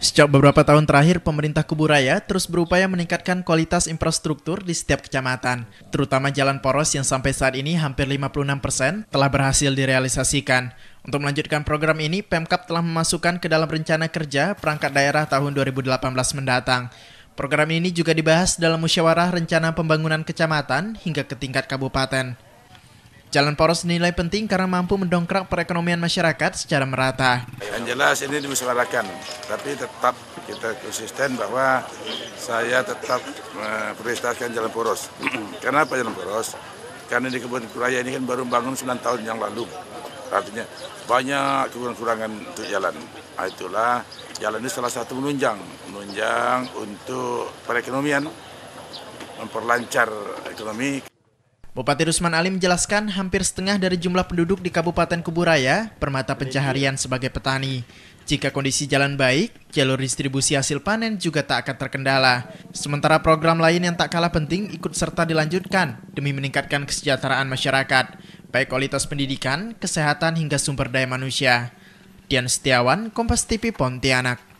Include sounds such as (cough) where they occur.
Sejak beberapa tahun terakhir, pemerintah Kuburaya terus berupaya meningkatkan kualitas infrastruktur di setiap kecamatan, terutama jalan poros yang sampai saat ini hampir 56% telah berhasil direalisasikan. Untuk melanjutkan program ini, Pemkap telah memasukkan ke dalam rencana kerja perangkat daerah tahun 2018 mendatang. Program ini juga dibahas dalam musyawarah rencana pembangunan kecamatan hingga ke tingkat kabupaten. Jalan poros dinilai penting karena mampu mendongkrak perekonomian masyarakat secara merata. Yang jelas ini dimusyawarahkan, tapi tetap kita konsisten bahwa saya tetap memprioritaskan eh, jalan poros. (clears throat) Kenapa jalan poros? Karena di Kebun Kuraya ini kan baru bangun 9 tahun yang lalu. Artinya banyak kekurangan-kekurangan untuk jalan. Nah, itulah jalan ini salah satu menunjang, menunjang untuk perekonomian, memperlancar ekonomi. Bupati Rusman Ali menjelaskan hampir setengah dari jumlah penduduk di Kabupaten Kuburaya permata pencaharian sebagai petani. Jika kondisi jalan baik, jalur distribusi hasil panen juga tak akan terkendala. Sementara program lain yang tak kalah penting ikut serta dilanjutkan demi meningkatkan kesejahteraan masyarakat, baik kualitas pendidikan, kesehatan hingga sumber daya manusia. Dian Setiawan, Kompas TV Pontianak.